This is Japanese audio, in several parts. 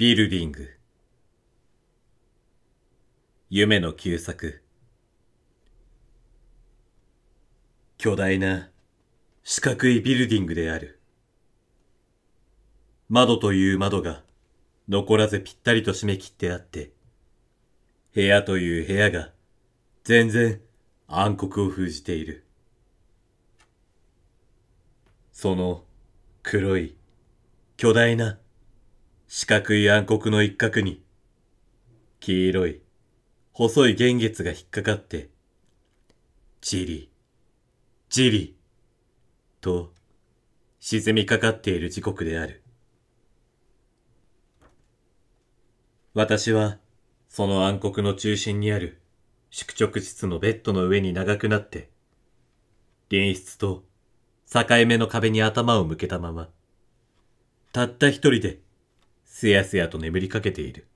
ビルディング。夢の旧作。巨大な四角いビルディングである。窓という窓が残らずぴったりと締め切ってあって、部屋という部屋が全然暗黒を封じている。その黒い巨大な四角い暗黒の一角に、黄色い、細い幻月が引っかかって、チり、チり、と、沈みかかっている時刻である。私は、その暗黒の中心にある、宿直室のベッドの上に長くなって、隣室と境目の壁に頭を向けたまま、たった一人ですやすやと眠りかけている。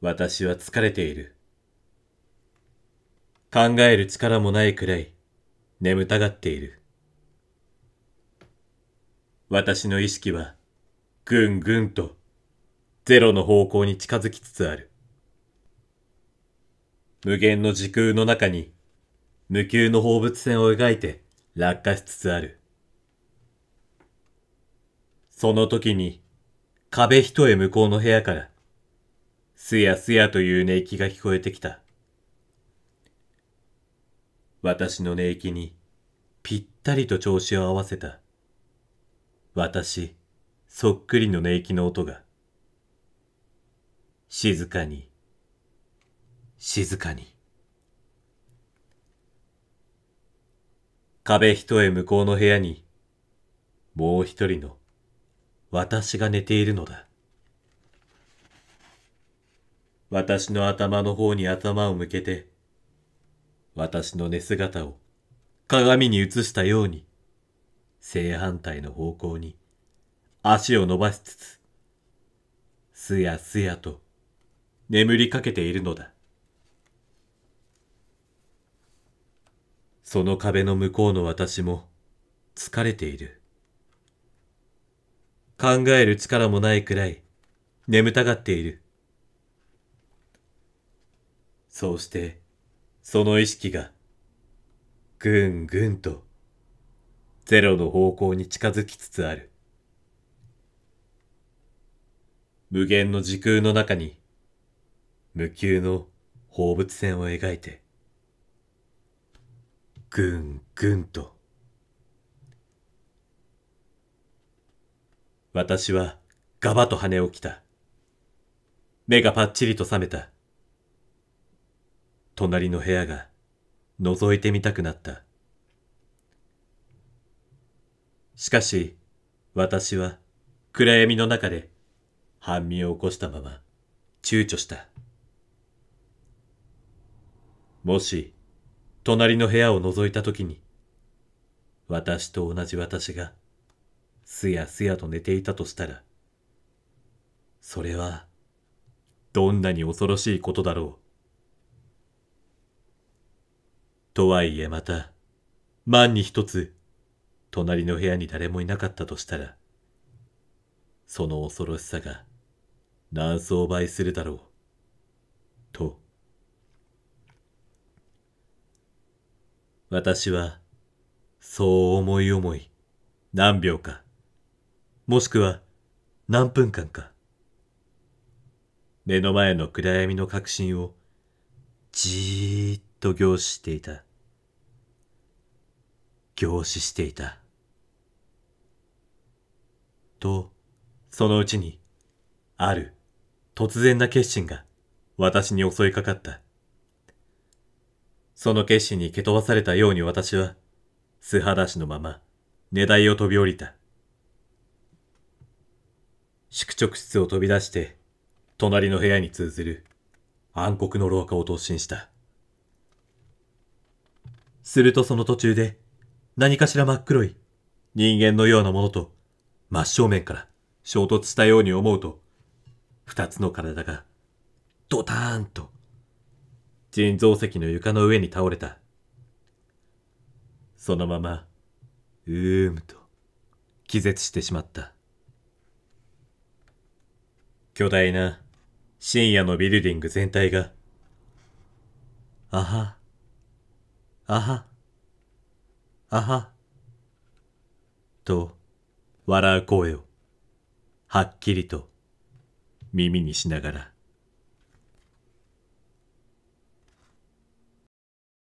私は疲れている。考える力もないくらい眠たがっている。私の意識はぐんぐんとゼロの方向に近づきつつある。無限の時空の中に無給の放物線を描いて落下しつつある。その時に、壁一重向こうの部屋から、すやすやという寝息が聞こえてきた。私の寝息に、ぴったりと調子を合わせた。私、そっくりの寝息の音が。静かに、静かに。壁一重向こうの部屋に、もう一人の私が寝ているのだ。私の頭の方に頭を向けて、私の寝姿を鏡に映したように、正反対の方向に足を伸ばしつつ、すやすやと眠りかけているのだ。その壁の向こうの私も疲れている。考える力もないくらい眠たがっている。そうして、その意識が、ぐんぐんと、ゼロの方向に近づきつつある。無限の時空の中に、無休の放物線を描いて、ぐんぐんと、私はガバと羽を着た。目がぱっちりと覚めた。隣の部屋が覗いてみたくなった。しかし、私は暗闇の中で半身を起こしたまま躊躇した。もし、隣の部屋を覗いたときに、私と同じ私がすやすやと寝ていたとしたら、それは、どんなに恐ろしいことだろう。とはいえまた、万に一つ、隣の部屋に誰もいなかったとしたら、その恐ろしさが何層倍するだろう、と。私は、そう思い思い、何秒か、もしくは何分間か。目の前の暗闇の確信をじーっと凝視していた。凝視していた。と、そのうちに、ある突然な決心が私に襲いかかった。その決心に蹴飛ばされたように私は、素裸足のまま、寝台を飛び降りた。宿直室を飛び出して、隣の部屋に通ずる暗黒の廊下を突進した。するとその途中で、何かしら真っ黒い人間のようなものと真正面から衝突したように思うと、二つの体がドターンと腎臓石の床の上に倒れた。そのまま、うーむと気絶してしまった。巨大な深夜のビルディング全体が、あは、あは、あは、と笑う声をはっきりと耳にしながら。